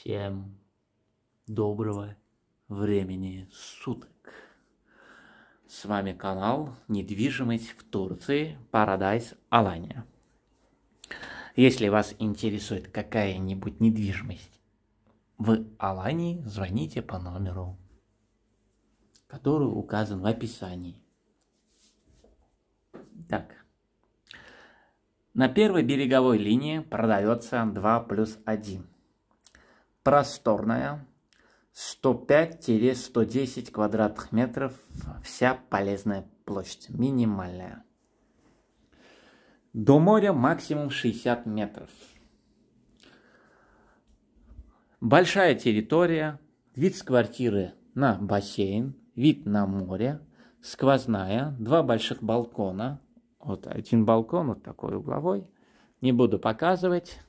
Всем доброго времени суток. С вами канал «Недвижимость в Турции. Парадайз Алания». Если вас интересует какая-нибудь недвижимость в Алании, звоните по номеру, который указан в описании. Так, на первой береговой линии продается 2 плюс 1 просторная, 105-110 квадратных метров, вся полезная площадь, минимальная. До моря максимум 60 метров. Большая территория, вид с квартиры на бассейн, вид на море, сквозная, два больших балкона. Вот один балкон, вот такой угловой. Не буду показывать.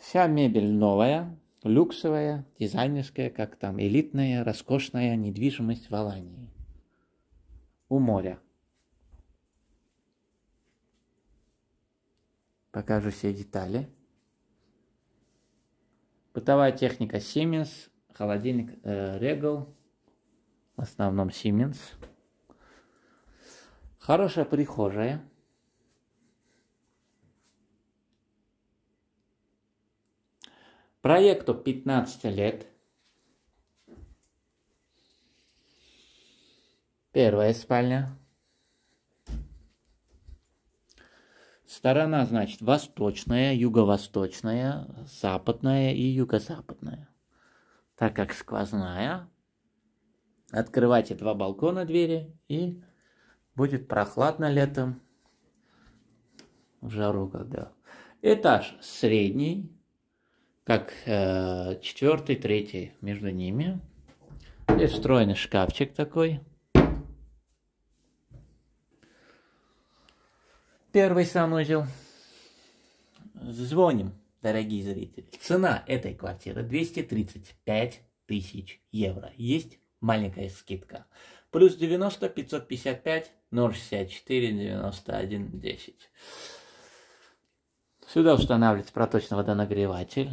Вся мебель новая, люксовая, дизайнерская, как там, элитная, роскошная недвижимость в Алании. У моря. Покажу все детали. Бытовая техника Siemens, холодильник э, Regal, в основном Siemens. Хорошая прихожая. Проекту 15 лет. Первая спальня. Сторона, значит, восточная, юго-восточная, западная и юго-западная. Так как сквозная, открывайте два балкона двери и будет прохладно летом в жару, когда. Этаж средний, как э, четвертый, третий между ними. Здесь встроенный шкафчик такой. Первый санузел. Звоним, дорогие зрители. Цена этой квартиры 235 тысяч евро. Есть маленькая скидка. Плюс 90 555 064 91 10. Сюда устанавливается проточный водонагреватель.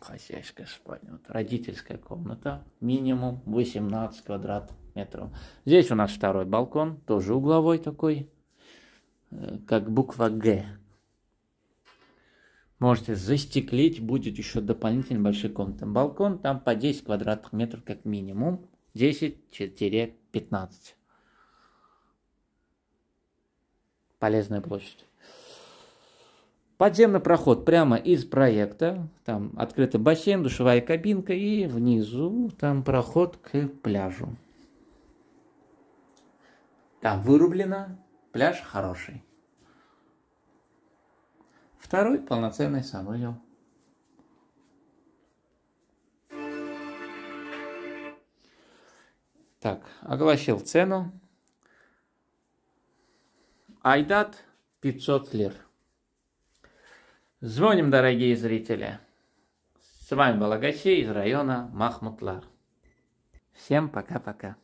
хозяйская спальня, вот родительская комната, минимум 18 квадратных метров. Здесь у нас второй балкон, тоже угловой такой, э, как буква «Г». Можете застеклить, будет еще дополнительно большой комната. Балкон там по 10 квадратных метров как минимум, 10-15. Полезная площадь. Подземный проход прямо из проекта, там открытый бассейн, душевая кабинка и внизу там проход к пляжу. Там вырублено, пляж хороший. Второй полноценный санузел. Так, огласил цену. Айдат 500 лир. Звоним, дорогие зрители! С вами был Агачи из района Махмутлар. Всем пока-пока.